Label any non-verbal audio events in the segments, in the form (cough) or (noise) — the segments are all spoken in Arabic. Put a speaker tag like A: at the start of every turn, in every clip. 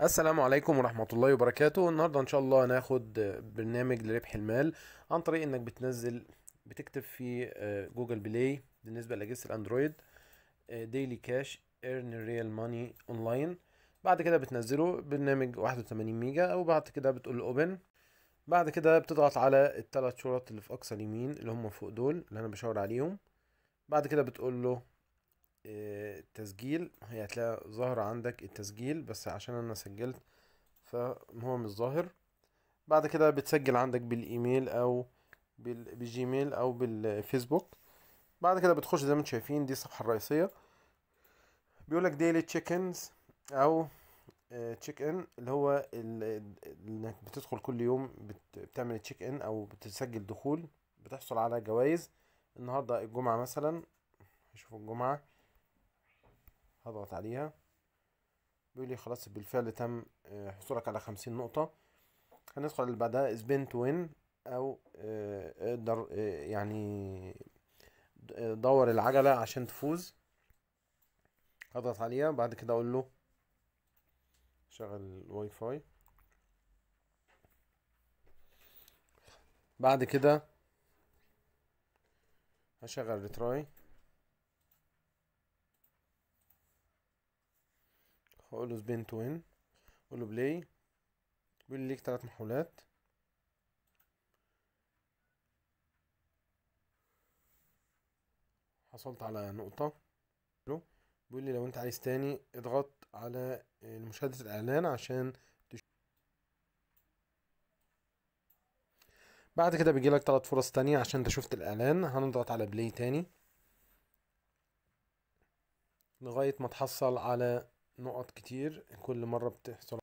A: السلام عليكم ورحمة الله وبركاته النهاردة ان شاء الله هناخد برنامج لربح المال عن طريق انك بتنزل بتكتب في آه، جوجل بلاي بالنسبة لأجهزة الاندرويد ديلي كاش ايرن ريال ماني اونلاين بعد كده بتنزله برنامج 81 ميجا وبعد كده بتقول اوبن بعد كده بتضغط على الثلاث شرط اللي في اقصى اليمين اللي هم فوق دول اللي انا بشاور عليهم بعد كده بتقول له تسجيل هي هتلاقي ظاهر عندك التسجيل بس عشان انا سجلت فهو مش ظاهر بعد كده بتسجل عندك بالايميل او بالجيميل او بالفيسبوك بعد كده بتخش زي ما انتم شايفين دي الصفحه الرئيسيه بيقولك ديلي تشيك انز او تشيك آه، ان اللي هو انك بتدخل كل يوم بتعمل تشيك ان او بتسجل دخول بتحصل على جوائز النهارده الجمعه مثلا هشوف الجمعه هضغط عليها بيقول لي خلاص بالفعل تم آه، حصولك على خمسين نقطة هندخل اللي بعدها سبين to win او آه، اقدر آه، يعني دور العجلة عشان تفوز هضغط عليها بعد كده اقول له شغل الواي فاي بعد كده هشغل ريتراي واقول له سبين تو وين له بلاي بيقول لي ليك تلات محاولات حصلت على نقطة بيقول لي لو انت عايز تاني اضغط على مشاهدة الاعلان عشان بعد كده بيجي لك تلات فرص تانية عشان انت شفت الاعلان هنضغط على بلاي تاني لغاية ما تحصل على نقط كتير كل مرة بتحصل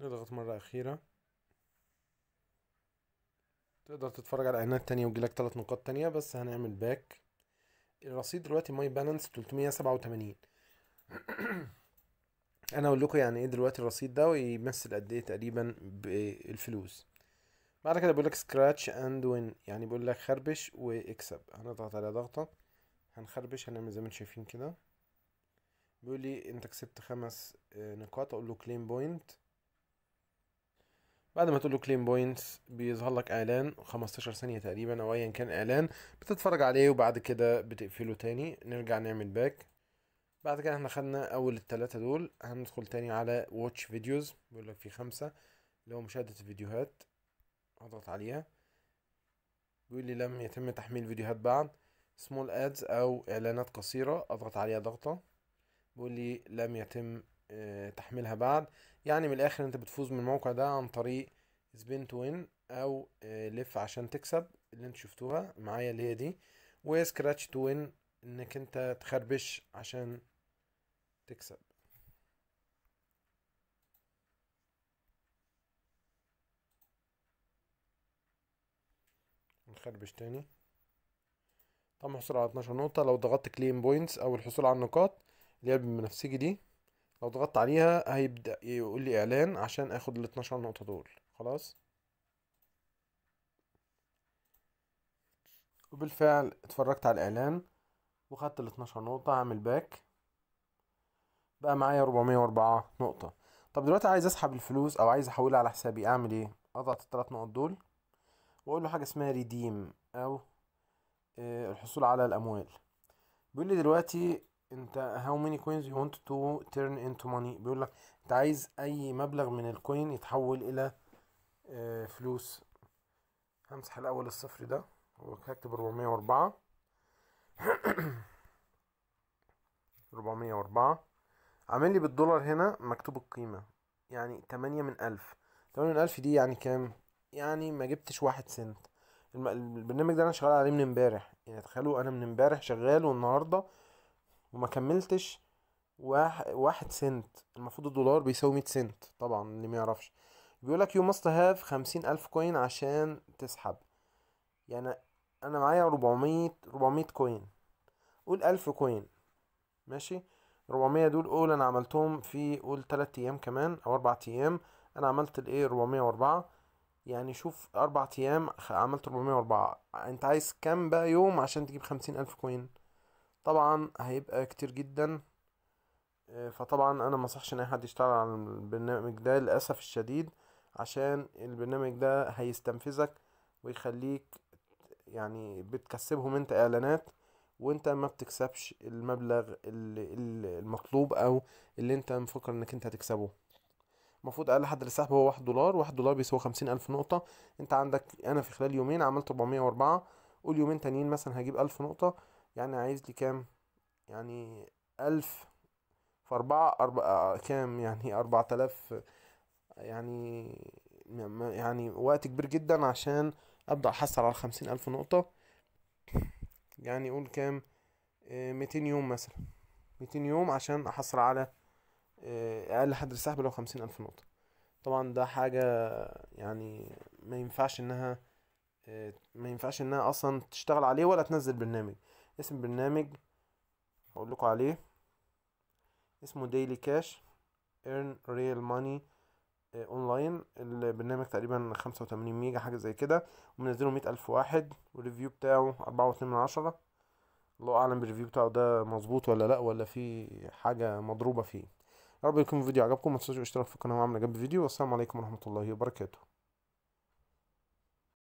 A: نضغط مرة أخيرة تقدر تتفرج على اعلانات تانية ويجيلك تلات نقاط تانية بس هنعمل باك الرصيد دلوقتي ماي بالانس تلتمية سبعة وتمانين (clears throat) انا اقول لكم يعني ايه دلوقتي الرصيد ده ويمثل قد ايه تقريبا بالفلوس بعد كده بيقول لك سكراتش اند وين يعني بيقول لك خربش واكسب هنضغط على ضغطه هنخربش هنعمل زي ما انتم شايفين كده بيقول لي انت كسبت خمس آه، نقاط اقول له كليم بوينت بعد ما تقول له كليم بوينت بيظهر لك اعلان 15 ثانيه تقريبا او ايا كان اعلان بتتفرج عليه وبعد كده بتقفله تاني نرجع نعمل باك بعد كده احنا خدنا اول التلاتة دول هندخل تاني على واتش فيديوز بيقول لك في خمسة اللي هو مشاهدة الفيديوهات اضغط عليها بيقول لي لم يتم تحميل فيديوهات بعد سمول ادز او اعلانات قصيرة اضغط عليها ضغطة بيقول لي لم يتم آه، تحميلها بعد يعني من الاخر انت بتفوز من الموقع ده عن طريق سبين تو وين او آه، لف عشان تكسب اللي انت شفتوها معايا اللي هي دي وسكراتش تو وين انك انت تخربش عشان تكسب نخربش تاني طبعا حصل على 12 نقطة لو ضغطت كليم بوينتس او الحصول على النقاط اللي هي بالبنفسجي دي لو ضغطت عليها هيبدأ يقول لي اعلان عشان اخد ال 12 نقطة دول خلاص وبالفعل اتفرجت على الاعلان وخدت ال 12 نقطة هعمل باك بقى معايا 404 نقطة طب دلوقتي عايز اسحب الفلوس او عايز احولها على حسابي اعمل ايه اضغط الثلاث نقط دول واقول له حاجة اسمها ريديم او آه، الحصول على الاموال بيقول لي دلوقتي انت هاو ماني كوينز يو ونت تو تيرن انتو ماني بيقول لك انت عايز اي مبلغ من الكوين يتحول الى آه، فلوس همسح الاول الصفر ده وهكتب 404 404 (coughs) عامل لي بالدولار هنا مكتوب القيمة يعني تمانية من ألف تمانية من ألف دي يعني كام؟ يعني ما جبتش واحد سنت البرنامج ده أنا شغال عليه من امبارح يعني تخيلوا أنا من امبارح شغال والنهاردة وما كملتش واحد, واحد سنت المفروض الدولار بيساوي مية سنت طبعا اللي ميعرفش بيقولك يو ماست هاف خمسين ألف كوين عشان تسحب يعني أنا معايا ربعمية ربعمية كوين قول ألف كوين ماشي 400 دول اول انا عملتهم في قول 3 ايام كمان او 4 ايام انا عملت الايه 404 يعني شوف 4 ايام عملت 404 انت عايز كام بقى يوم عشان تجيب 50000 كوين طبعا هيبقى كتير جدا آه، فطبعا انا ما صحش ان اي حد يشتغل على البرنامج ده للاسف الشديد عشان البرنامج ده هيستنفذك ويخليك يعني بتكسبهم انت اعلانات وانت ما بتكسبش المبلغ المطلوب او اللي انت مفكر انك انت هتكسبه المفروض اقل حد للسحب هو واحد دولار واحد دولار بيساوي خمسين الف نقطة انت عندك انا في خلال يومين عملت اربعمية واربعة قول يومين تانيين مثلا هجيب الف نقطة يعني عايز لي كام يعني الف في اربعة أربعة آه، كام يعني اربعة الاف يعني يعني وقت كبير جدا عشان ابدا احصل على خمسين الف نقطة يعني قول كام آه، ميتين يوم مثلا ميتين يوم عشان احصل على آه، اقل حد للسحب اللي هو خمسين الف نقطة طبعا ده حاجة يعني ما ينفعش انها آه، ما ينفعش انها اصلا تشتغل عليه ولا تنزل برنامج اسم برنامج هقول لكم عليه اسمه ديلي كاش earn real money اونلاين البرنامج تقريبا خمسة وتمانين ميجا حاجة زي كده ومنزله مية ألف واحد والريفيو بتاعه أربعة واتنين من عشرة الله أعلم بالريفيو بتاعه ده مظبوط ولا لأ ولا في حاجة مضروبة فيه يارب يكون الفيديو عجبكم متنسوش الاشتراك في القناة وعمل جنب الفيديو والسلام عليكم ورحمة الله وبركاته